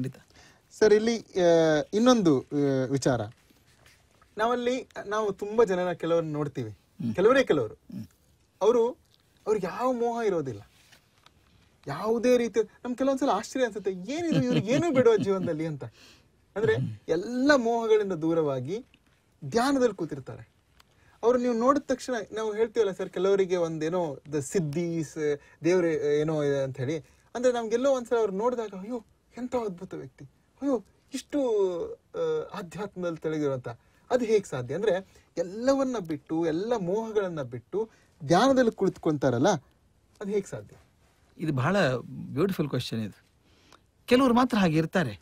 ಖಂಡಿತ ಸರ್ ಇಲ್ಲಿ ಇನ್ನೊಂದು ವಿಚಾರ ನಾವಲ್ಲಿ ನಾವು ತುಂಬಾ ಜನರ ಕೆಲವರನ್ನ ನೋಡ್ತೀವಿ ಕೆಲವರೇ ಕೆಲವರು ಅವರು ಅವ್ರಿಗೆ ಯಾವ ಮೋಹ ಇರೋದಿಲ್ಲ ಯಾವುದೇ ರೀತಿ ನಮ್ ಕೆಲವೊಂದ್ಸಲ ಆಶ್ಚರ್ಯ ಅನ್ಸುತ್ತೆ ಏನಿದ್ರು ಇವ್ರಿಗೆ ಏನು ಬಿಡುವ ಜೀವನದಲ್ಲಿ ಅಂತ ಅಂದ್ರೆ ಎಲ್ಲ ಮೋಹಗಳಿಂದ ದೂರವಾಗಿ ಧ್ಯಾನದಲ್ಲಿ ಕೂತಿರ್ತಾರೆ ಅವ್ರು ನೀವು ನೋಡಿದ ತಕ್ಷಣ ನಾವು ಹೇಳ್ತೀವಲ್ಲ ಸರ್ ಕೆಲವರಿಗೆ ಒಂದೇನೋ ದ ಸಿದ್ಧಿ ದೇವ್ರ ಏನೋ ಅಂತ ಹೇಳಿ ಅಂದ್ರೆ ನಮ್ಗೆಲ್ಲೋ ಒಂದ್ಸಲ ಅವ್ರು ನೋಡಿದಾಗ ಅಯ್ಯೋ ಎಂಥ ಅದ್ಭುತ ವ್ಯಕ್ತಿ ಅಯ್ಯೋ ಇಷ್ಟು ಆಧ್ಯಾತ್ಮದಲ್ಲಿ ತೆಳಗಿರುವಂಥ ಅದು ಹೇಗೆ ಸಾಧ್ಯ ಅಂದರೆ ಎಲ್ಲವನ್ನ ಬಿಟ್ಟು ಎಲ್ಲ ಮೋಹಗಳನ್ನು ಬಿಟ್ಟು ಧ್ಯಾನದಲ್ಲಿ ಕುಳಿತುಕೊಳ್ತಾರಲ್ಲ ಅದು ಹೇಗೆ ಸಾಧ್ಯ ಇದು ಬಹಳ ಬ್ಯೂಟಿಫುಲ್ ಕ್ವಶನ್ ಇದು ಕೆಲವರು ಮಾತ್ರ ಹಾಗೆ ಇರ್ತಾರೆ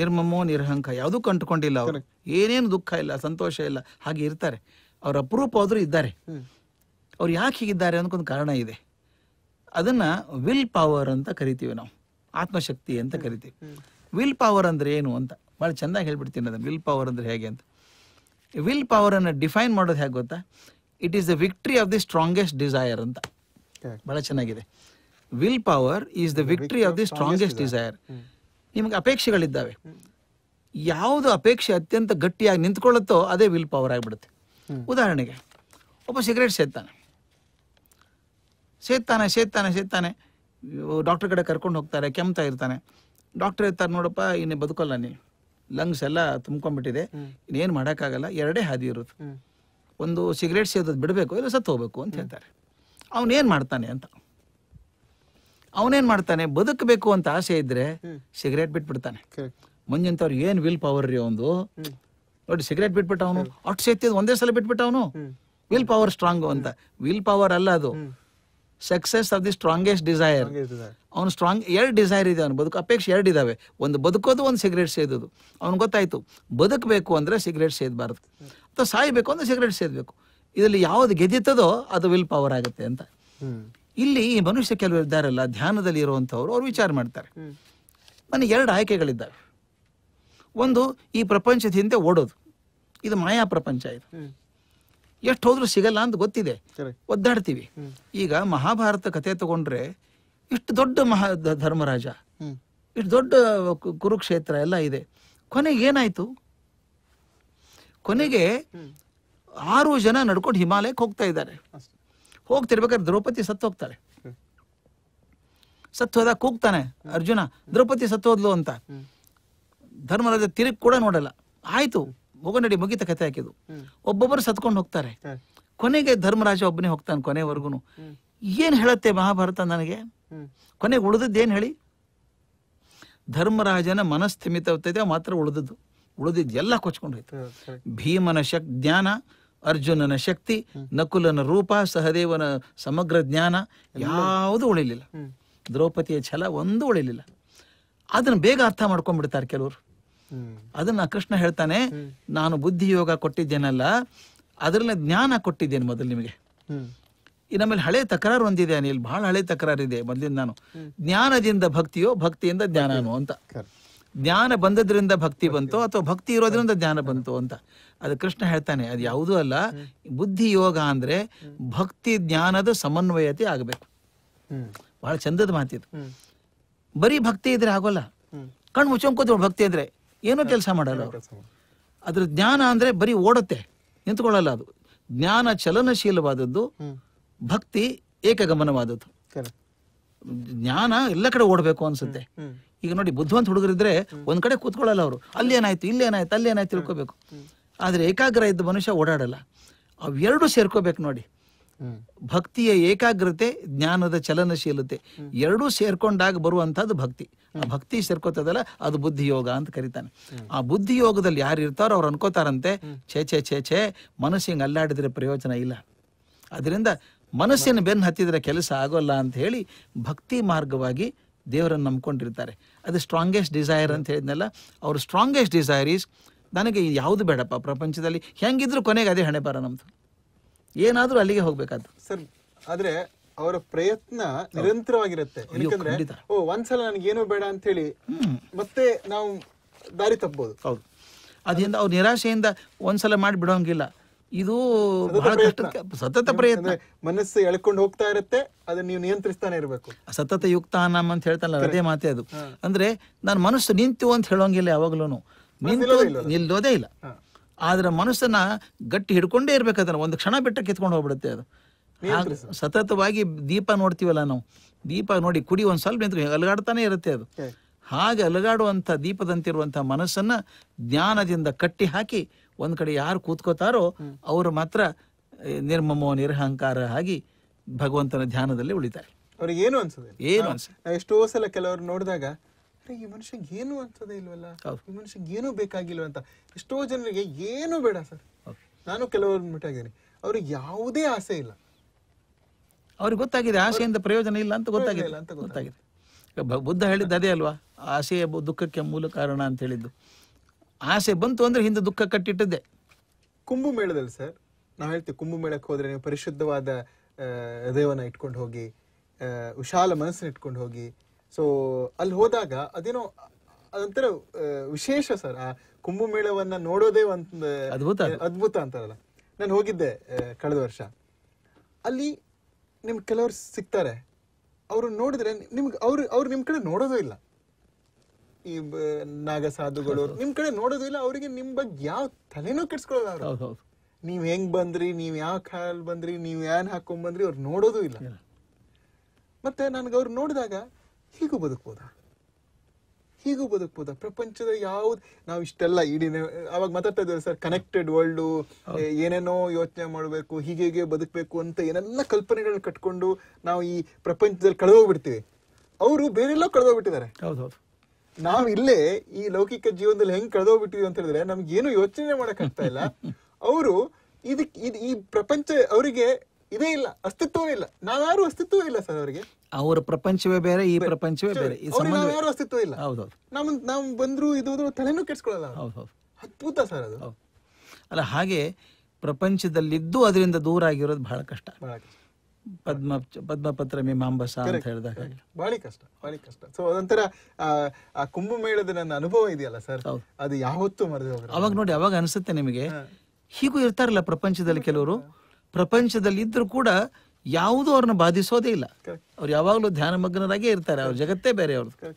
ನಿರ್ಮಮೋ ನಿರ್ಹಂಕ ಯಾವುದೂ ಕಂಡುಕೊಂಡಿಲ್ಲ ಅವರು ಏನೇನು ದುಃಖ ಇಲ್ಲ ಸಂತೋಷ ಇಲ್ಲ ಹಾಗೆ ಇರ್ತಾರೆ ಅವ್ರ ಅಪರೂಪ ಆದರೂ ಇದ್ದಾರೆ ಅವ್ರು ಯಾಕೆ ಹೀಗಿದ್ದಾರೆ ಅನ್ನೋಕ್ಕೊಂದು ಕಾರಣ ಇದೆ ಅದನ್ನು ವಿಲ್ ಪವರ್ ಅಂತ ಕರಿತೀವಿ ನಾವು ಆತ್ಮಶಕ್ತಿ ಅಂತ ಕರಿತೀವಿ ವಿಲ್ ಪವರ್ ಅಂದ್ರೆ ಏನು ಅಂತ ಭಾಳ ಚೆನ್ನಾಗಿ ಹೇಳ್ಬಿಡ್ತೀನಿ ಅದನ್ನು ವಿಲ್ ಪವರ್ ಅಂದ್ರೆ ಹೇಗೆ ಅಂತ ವಿಲ್ ಪವರ್ ಅನ್ನ ಡಿಫೈನ್ ಮಾಡೋದು ಹೇಗೆ ಗೊತ್ತಾ it is the victory of the strongest desire ಅಂತ ಭಾಳ ಚೆನ್ನಾಗಿದೆ will power is the victory of the strongest desire ನಿಮಗೆ ಅಪೇಕ್ಷೆಗಳಿದ್ದಾವೆ ಯಾವುದು ಅಪೇಕ್ಷೆ ಅತ್ಯಂತ ಗಟ್ಟಿಯಾಗಿ ನಿಂತ್ಕೊಳ್ಳುತ್ತೋ ಅದೇ ವಿಲ್ ಪವರ್ ಆಗಿಬಿಡುತ್ತೆ ಉದಾಹರಣೆಗೆ ಒಬ್ಬ ಸಿಗರೇಟ್ ಸೇತಾನೆ ಸೇತಾನೆ ಸೇತಾನೆ ಸೇತಾನೆ ಡಾಕ್ಟರ್ ಕಡೆ ಕರ್ಕೊಂಡು ಹೋಗ್ತಾರೆ ಕೆಮ್ತಾ ಇರ್ತಾನೆ ಡಾಕ್ಟರ್ ಇರ್ತಾರೆ ನೋಡಪ್ಪ ಇನ್ನು ಬದುಕೋಲ್ಲ ನೀ ಲಂಗ್ಸ್ ಎಲ್ಲ ತುಂಬ್ಕೊಂಡ್ಬಿಟ್ಟಿದೆ ಇನ್ನೇನು ಮಾಡೋಕ್ಕಾಗಲ್ಲ ಎರಡೇ ಹಾದಿ ಇರುತ್ತೆ ಒಂದು ಸಿಗರೇಟ್ ಸೇದೋದು ಬಿಡಬೇಕು ಇಲ್ಲ ಸತ್ತು ಹೋಗ್ಬೇಕು ಅಂತ ಹೇಳ್ತಾರೆ ಅವನೇನು ಮಾಡ್ತಾನೆ ಅಂತ ಅವನೇನು ಮಾಡ್ತಾನೆ ಬದುಕಬೇಕು ಅಂತ ಆಸೆ ಇದ್ದರೆ ಸಿಗರೇಟ್ ಬಿಟ್ಬಿಡ್ತಾನೆ ಮುಂಜಂತವ್ರು ಏನು ವಿಲ್ ಪವರ್ ರೀ ಅವನು ನೋಡಿ ಸಿಗರೇಟ್ ಬಿಟ್ಬಿಟ್ಟು ಅವನು ಅಷ್ಟು ಸೇತಿದ್ ಒಂದೇ ಸಲ ಬಿಟ್ಬಿಟ್ಟು ಅವನು ವಿಲ್ ಪವರ್ ಸ್ಟ್ರಾಂಗು ಅಂತ ವಿಲ್ ಪವರ್ ಅಲ್ಲ ಅದು success of the strongest desire ಅವ್ನು ಸ್ಟ್ರಾಂಗ್ ಎರಡು ಡಿಸೈರ್ ಇದೆ ಅವ್ನು ಬದುಕು ಅಪೇಕ್ಷೆ ಎರಡು ಇದಾವೆ ಒಂದು ಬದುಕೋದು ಒಂದು ಸಿಗರೇಟ್ ಸೇದೋದು ಅವ್ನು ಗೊತ್ತಾಯ್ತು ಬದುಕಬೇಕು ಅಂದ್ರೆ ಸಿಗರೇಟ್ ಸೇದಬಾರದು ಅಥವಾ ಸಾಯಬೇಕು ಅಂದ್ರೆ ಸಿಗರೇಟ್ ಸೇದಬೇಕು ಇದರಲ್ಲಿ ಯಾವ್ದು ಗೆದ್ದಿತ್ತದೋ ಅದು ವಿಲ್ ಪವರ್ ಆಗುತ್ತೆ ಅಂತ ಇಲ್ಲಿ ಈ ಮನುಷ್ಯ ಕೆಲವರು ಇದ್ದಾರಲ್ಲ ಧ್ಯಾನದಲ್ಲಿ ಇರುವಂಥವ್ರು ಅವ್ರು ವಿಚಾರ ಮಾಡ್ತಾರೆ ನನಗೆ ಎರಡು ಆಯ್ಕೆಗಳಿದ್ದಾವೆ ಒಂದು ಈ ಪ್ರಪಂಚದ ಹಿಂದೆ ಓಡೋದು ಇದು ಮಾಯಾ ಪ್ರಪಂಚ ಇದು ಎಷ್ಟು ಹೋದ್ರು ಸಿಗಲ್ಲ ಅಂತ ಗೊತ್ತಿದೆ ಒದ್ದಾಡ್ತೀವಿ ಈಗ ಮಹಾಭಾರತ ಕತೆ ತಗೊಂಡ್ರೆ ಇಷ್ಟು ದೊಡ್ಡ ಮಹಾ ಧರ್ಮರಾಜ ಇಷ್ಟು ದೊಡ್ಡ ಕುರುಕ್ಷೇತ್ರ ಎಲ್ಲ ಇದೆ ಕೊನೆಗೆ ಏನಾಯ್ತು ಕೊನೆಗೆ ಆರು ಜನ ನಡ್ಕೊಂಡು ಹಿಮಾಲಯಕ್ಕೆ ಹೋಗ್ತಾ ಇದ್ದಾರೆ ಹೋಗ್ತಿರ್ಬೇಕಾದ್ರೆ ದ್ರೌಪದಿ ಸತ್ತು ಹೋಗ್ತಾರೆ ಸತ್ತು ಹೋದಾಗ ಕೂಗ್ತಾನೆ ಅರ್ಜುನ ದ್ರೌಪದಿ ಹೋದ್ಲು ಅಂತ ಧರ್ಮರಾಜ ತಿರುಗಿ ಕೂಡ ನೋಡಲ್ಲ ಆಯ್ತು ನಡಿ ಮುಗಿತ ಕತೆ ಹಾಕಿದ್ದು ಒಬ್ಬೊಬ್ಬರು ಸತ್ಕೊಂಡು ಹೋಗ್ತಾರೆ ಕೊನೆಗೆ ಧರ್ಮರಾಜ ಒಬ್ಬನೇ ಹೋಗ್ತಾನೆ ಕೊನೆವರೆಗೂ ಏನು ಹೇಳತ್ತೆ ಮಹಾಭಾರತ ನನಗೆ ಕೊನೆಗೆ ಉಳಿದದ್ದು ಹೇಳಿ ಧರ್ಮರಾಜನ ಮನಸ್ಥಿಮಿತ ಮಾತ್ರ ಉಳಿದದ್ದು ಉಳಿದಿದ್ದು ಎಲ್ಲ ಹೋಯ್ತು ಭೀಮನ ಶಕ್ ಜ್ಞಾನ ಅರ್ಜುನನ ಶಕ್ತಿ ನಕುಲನ ರೂಪ ಸಹದೇವನ ಸಮಗ್ರ ಜ್ಞಾನ ಯಾವುದು ಉಳಿಲಿಲ್ಲ ದ್ರೌಪದಿಯ ಛಲ ಒಂದು ಉಳಿಲಿಲ್ಲ ಅದನ್ನು ಬೇಗ ಅರ್ಥ ಮಾಡ್ಕೊಂಡ್ಬಿಡ್ತಾರೆ ಕೆಲವರು ಅದನ್ನ ಕೃಷ್ಣ ಹೇಳ್ತಾನೆ ನಾನು ಬುದ್ಧಿ ಯೋಗ ಕೊಟ್ಟಿದ್ದೇನಲ್ಲ ಅದರಲ್ಲಿ ಜ್ಞಾನ ಕೊಟ್ಟಿದ್ದೇನೆ ಮೊದಲು ನಿಮಗೆ ಈ ನಮ್ಮಲ್ಲಿ ಹಳೆ ತಕರಾರು ಒಂದಿದೆ ಅನಿಲ್ ಬಹಳ ಹಳೆ ತಕರಾರು ಇದೆ ಮೊದಲಿಂದ ನಾನು ಜ್ಞಾನದಿಂದ ಭಕ್ತಿಯೋ ಭಕ್ತಿಯಿಂದ ಜ್ಞಾನನೋ ಅಂತ ಜ್ಞಾನ ಬಂದದ್ರಿಂದ ಭಕ್ತಿ ಬಂತು ಅಥವಾ ಭಕ್ತಿ ಇರೋದ್ರಿಂದ ಜ್ಞಾನ ಬಂತು ಅಂತ ಅದು ಕೃಷ್ಣ ಹೇಳ್ತಾನೆ ಅದು ಯಾವುದೂ ಅಲ್ಲ ಬುದ್ಧಿ ಯೋಗ ಅಂದ್ರೆ ಭಕ್ತಿ ಜ್ಞಾನದ ಸಮನ್ವಯತೆ ಆಗಬೇಕು ಬಹಳ ಚಂದದ ಮಾತಿದು ಬರೀ ಭಕ್ತಿ ಇದ್ರೆ ಆಗೋಲ್ಲ ಕಣ್ಣು ಮುಚ್ಚೋಂಕೋತ ಭಕ್ತಿ ಅಂದ್ರೆ ಏನೋ ಕೆಲಸ ಮಾಡಲ್ಲ ಅದ್ರ ಜ್ಞಾನ ಅಂದ್ರೆ ಬರೀ ಓಡುತ್ತೆ ನಿಂತ್ಕೊಳ್ಳಲ್ಲ ಅದು ಜ್ಞಾನ ಚಲನಶೀಲವಾದದ್ದು ಭಕ್ತಿ ಏಕಗಮನವಾದದ್ದು ಜ್ಞಾನ ಎಲ್ಲ ಕಡೆ ಓಡಬೇಕು ಅನ್ಸುತ್ತೆ ಈಗ ನೋಡಿ ಬುದ್ಧಿವಂತ ಹುಡುಗರಿದ್ರೆ ಒಂದ್ ಕಡೆ ಕೂತ್ಕೊಳ್ಳಲ್ಲ ಅವರು ಅಲ್ಲಿ ಏನಾಯ್ತು ಇಲ್ಲೇನಾಯ್ತು ಏನಾಯ್ತು ತಿಳ್ಕೊಬೇಕು ಆದ್ರೆ ಏಕಾಗ್ರ ಇದ್ದ ಮನುಷ್ಯ ಓಡಾಡಲ್ಲ ಅವೆರಡು ಸೇರ್ಕೋಬೇಕು ನೋಡಿ ಭಕ್ತಿಯ ಏಕಾಗ್ರತೆ ಜ್ಞಾನದ ಚಲನಶೀಲತೆ ಎರಡೂ ಸೇರ್ಕೊಂಡಾಗ ಬರುವಂಥದ್ದು ಭಕ್ತಿ ಆ ಭಕ್ತಿ ಸೇರ್ಕೋತದಲ್ಲ ಅದು ಬುದ್ಧಿ ಯೋಗ ಅಂತ ಕರಿತಾನೆ ಆ ಬುದ್ಧಿ ಯೋಗದಲ್ಲಿ ಯಾರು ಇರ್ತಾರೋ ಅವ್ರು ಅನ್ಕೋತಾರಂತೆ ಛೇ ಛೇ ಛೇ ಛೇ ಮನಸ್ಸಿಗೆ ಅಲ್ಲಾಡಿದ್ರೆ ಪ್ರಯೋಜನ ಇಲ್ಲ ಅದರಿಂದ ಮನಸ್ಸಿನ ಬೆನ್ನು ಹತ್ತಿದ್ರೆ ಕೆಲಸ ಆಗೋಲ್ಲ ಅಂತ ಹೇಳಿ ಭಕ್ತಿ ಮಾರ್ಗವಾಗಿ ದೇವರನ್ನು ನಂಬ್ಕೊಂಡಿರ್ತಾರೆ ಅದು ಸ್ಟ್ರಾಂಗೆಸ್ಟ್ ಡಿಸೈರ್ ಅಂತ ಹೇಳಿದ್ನಲ್ಲ ಅವ್ರ ಸ್ಟ್ರಾಂಗೆಸ್ಟ್ ಡಿಸೈರ್ ಈಸ್ ನನಗೆ ಯಾವುದು ಬೇಡಪ್ಪ ಪ್ರಪಂಚದಲ್ಲಿ ಹೆಂಗಿದ್ರು ಕೊನೆಗೆ ಅದೇ ಹಣೆ ಬರ ನಮ್ಮದು ಏನಾದರೂ ಅಲ್ಲಿಗೆ ಹೋಗ್ಬೇಕಾದ್ರು ಸರ್ ಆದ್ರೆ ಅವರ ಪ್ರಯತ್ನ ನಿರಂತರವಾಗಿರುತ್ತೆ ಓ ಒಂದ್ಸಲ ಏನೂ ಬೇಡ ಅಂತ ಹೇಳಿ ಮತ್ತೆ ನಾವು ದಾರಿ ತಪ್ಪಬಹುದು ಹೌದು ಅದರಿಂದ ಅವ್ರ ನಿರಾಶೆಯಿಂದ ಒಂದ್ಸಲ ಮಾಡಿ ಬಿಡೋಂಗಿಲ್ಲ ಇದು ಸತತ ಪ್ರಯತ್ನ ಮನಸ್ಸು ಎಳ್ಕೊಂಡು ಹೋಗ್ತಾ ಇರುತ್ತೆ ಅದನ್ನ ನೀವು ನಿಯಂತ್ರಿಸ್ತಾನೆ ಇರಬೇಕು ಸತತ ಯುಕ್ತಾನ ಅಂತ ಹೇಳ್ತಾನೆ ಅದೇ ಮಾತೆ ಅದು ಅಂದ್ರೆ ನಾನು ಮನಸ್ಸು ನಿಂತು ಅಂತ ಹೇಳೋಂಗಿಲ್ಲ ಯಾವಾಗ್ಲೂ ನಿಂತು ನಿಲ್ಲೋದೇ ಇಲ್ಲ ಆದ್ರೆ ಮನಸ್ಸನ್ನ ಗಟ್ಟಿ ಹಿಡ್ಕೊಂಡೇ ಇರ್ಬೇಕಾದ್ರೆ ಒಂದು ಕ್ಷಣ ಬಿಟ್ಟ ಕಿತ್ಕೊಂಡು ಹೋಗ್ಬಿಡುತ್ತೆ ಅದು ಸತತವಾಗಿ ದೀಪ ನೋಡ್ತೀವಲ್ಲ ನಾವು ದೀಪ ನೋಡಿ ಕುಡಿ ಒಂದು ಸ್ವಲ್ಪ ನಿಂತು ಅಲಗಾಡ್ತಾನೆ ಇರುತ್ತೆ ಅದು ಹಾಗೆ ಅಲಗಾಡುವಂಥ ದೀಪದಂತಿರುವಂಥ ಮನಸ್ಸನ್ನು ಜ್ಞಾನದಿಂದ ಕಟ್ಟಿ ಹಾಕಿ ಒಂದು ಕಡೆ ಯಾರು ಕೂತ್ಕೋತಾರೋ ಅವರು ಮಾತ್ರ ನಿರ್ಮಮೋ ನಿರಹಂಕಾರ ಆಗಿ ಭಗವಂತನ ಧ್ಯಾನದಲ್ಲಿ ಉಳಿತಾರೆ ಅವ್ರಿಗೆ ಏನು ಅನ್ಸುತ್ತೆ ಏನು ಅನ್ಸುತ್ತೆ ಎಷ್ಟೋ ಸಲ ಕೆಲವರು ನೋಡಿದಾಗ ಈ ಮನುಷ್ಯಗೆ ಏನು ಅಂತದೇ ಇಲ್ವಲ್ಲ ಈ ಮನುಷ್ಯಗೆ ಏನು ಬೇಕಾಗಿಲ್ವ ಅಂತ ಎಷ್ಟೋ ಜನರಿಗೆ ಏನು ಬೇಡ ಸರ್ ನಾನು ಕೆಲವರು ಮಟ್ಟಾಗಿದ್ದೀನಿ ಅವ್ರಿಗೆ ಯಾವುದೇ ಆಸೆ ಇಲ್ಲ ಅವ್ರಿಗೆ ಗೊತ್ತಾಗಿದೆ ಆಸೆಯಿಂದ ಪ್ರಯೋಜನ ಇಲ್ಲ ಅಂತ ಗೊತ್ತಾಗಿದೆ ಅಂತ ಗೊತ್ತಾಗಿದೆ ಬುದ್ಧ ಹೇಳಿದ್ದು ಅದೇ ಅಲ್ವಾ ಆಸೆಯ ದುಃಖಕ್ಕೆ ಮೂಲ ಕಾರಣ ಅಂತ ಹೇಳಿದ್ದು ಆಸೆ ಬಂತು ಅಂದ್ರೆ ಹಿಂದೆ ದುಃಖ ಕಟ್ಟಿಟ್ಟದ್ದೆ ಕುಂಭಮೇಳದಲ್ಲಿ ಸರ್ ನಾವು ಹೇಳ್ತೀವಿ ಕುಂಭಮೇಳಕ್ಕೆ ಹೋದ್ರೆ ನೀವು ಪರಿಶುದ್ಧವಾದ ಹೃದಯವನ್ನು ಇಟ್ಕೊಂಡು ಹೋಗಿ ವಿಶಾಲ ಮನಸ್ಸನ್ನ ಇಟ್ಕೊಂಡು ಹೋಗಿ ಸೊ ಅಲ್ಲಿ ಹೋದಾಗ ಅದೇನೋ ಅದೊಂಥರ ವಿಶೇಷ ಸರ್ ಆ ಕುಂಭಮೇಳವನ್ನ ನೋಡೋದೇ ಒಂದು ಅದ್ಭುತ ಅದ್ಭುತ ಅಂತಾರಲ್ಲ ನಾನು ಹೋಗಿದ್ದೆ ಕಳೆದ ವರ್ಷ ಅಲ್ಲಿ ನಿಮ್ ಕೆಲವರು ಸಿಗ್ತಾರೆ ಅವರು ನೋಡಿದ್ರೆ ನಿಮ್ಗೆ ಅವ್ರು ಅವ್ರು ನಿಮ್ಮ ಕಡೆ ನೋಡೋದು ಇಲ್ಲ ಈ ನಾಗಸಾಧುಗಳು ನಿಮ್ ಕಡೆ ನೋಡೋದು ಇಲ್ಲ ಅವರಿಗೆ ನಿಮ್ ಬಗ್ಗೆ ಯಾವ ತಲೆನೂ ಕೆಡ್ಸ್ಕೊಳ್ಳೋದು ನೀವ್ ಹೆಂಗ್ ಬಂದ್ರಿ ನೀವ್ ಯಾವ ಕಾಲ ಬಂದ್ರಿ ನೀವ್ ಏನ್ ಹಾಕೊಂಡ್ ಬಂದ್ರಿ ಅವ್ರು ನೋಡೋದು ಇಲ್ಲ ಮತ್ತೆ ನನ್ಗೆ ಅವ್ರು ನೋಡಿದಾಗ ಹೀಗೂ ಬದುಕ್ಬೋದಾ ಹೀಗೂ ಬದುಕ್ಬೋದ ಪ್ರಪಂಚದ ಯಾವ್ದು ನಾವು ಇಷ್ಟೆಲ್ಲ ಇಡೀ ಅವಾಗ ಮಾತಾಡ್ತಾ ಇದ್ದೇವೆ ಸರ್ ಕನೆಕ್ಟೆಡ್ ವರ್ಲ್ಡು ಏನೇನೋ ಯೋಚನೆ ಮಾಡಬೇಕು ಹೀಗೆ ಹೀಗೆ ಬದುಕಬೇಕು ಅಂತ ಏನೆಲ್ಲ ಕಲ್ಪನೆಗಳನ್ನ ಕಟ್ಕೊಂಡು ನಾವು ಈ ಪ್ರಪಂಚದಲ್ಲಿ ಕಳೆದೋಗ್ಬಿಡ್ತೀವಿ ಅವರು ಬೇರೆಲ್ಲ ಕಳೆದೋಗ್ಬಿಟ್ಟಿದ್ದಾರೆ ಹೌದೌದು ನಾವು ಇಲ್ಲೇ ಈ ಲೌಕಿಕ ಜೀವನದಲ್ಲಿ ಹೆಂಗೆ ಕಳೆದೋಗ್ಬಿಟ್ಟಿವಿ ಅಂತ ಹೇಳಿದ್ರೆ ನಮ್ಗೆ ಏನು ಯೋಚನೆ ಮಾಡೋಕ್ಕಾಗ್ತಾ ಇಲ್ಲ ಅವರು ಇದಕ್ಕೆ ಇದು ಈ ಪ್ರಪಂಚ ಅವರಿಗೆ ಇದೇ ಇಲ್ಲ ಅಸ್ತಿತ್ವವೇ ಇಲ್ಲ ನಾವ್ಯಾರು ಅಸ್ತಿತ್ವವೇ ಇಲ್ಲ ಸರ್ ಅವರಿಗೆ ಅವರ ಪ್ರಪಂಚವೇ ಬೇರೆ ಈ ಪ್ರಪಂಚವೇ ಬೇರೆ ಯಾರು ಅಸ್ತಿತ್ವ ಇಲ್ಲ ಹೌದೌದು ನಮ್ ನಾವು ಬಂದ್ರು ಇದು ತಲೆನೂ ಹೌದು ಹೌದು ಅದ್ಭುತ ಸರ್ ಅದು ಅಲ್ಲ ಹಾಗೆ ಪ್ರಪಂಚದಲ್ಲಿದ್ದು ಅದರಿಂದ ದೂರ ಆಗಿರೋದು ಬಹಳ ಕಷ್ಟ ಪದ್ಮ ಪದ್ಮಪತ್ರ ಮೀಮಾಂಬಸ ಅಂತ ಹೇಳಿದಾಗ ಬಹಳ ಕಷ್ಟ ಬಹಳ ಕಷ್ಟ ಸೊ ಅದೊಂಥರ ಆ ಕುಂಭಮೇಳದ ನನ್ನ ಅನುಭವ ಇದೆಯಲ್ಲ ಸರ್ ಅದು ಯಾವತ್ತೂ ಮರೆದು ಅವಾಗ ನೋಡಿ ಅವಾಗ ಅನಿಸುತ್ತೆ ನಿಮಗೆ ಹೀಗೂ ಇರ್ತಾರಲ್ಲ ಪ್ರಪಂಚದಲ್ಲಿ ಕೆಲವರು ಪ್ರಪಂಚದಲ್ಲಿ ಕೂಡ ಯಾವುದೂ ಅವ್ರನ್ನ ಬಾಧಿಸೋದೇ ಇಲ್ಲ ಅವ್ರು ಯಾವಾಗಲೂ ಧ್ಯಾನಮಗ್ನರಾಗೇ ಇರ್ತಾರೆ ಅವ್ರ ಜಗತ್ತೇ ಬೇರೆ ಅವ್ರದ್ದು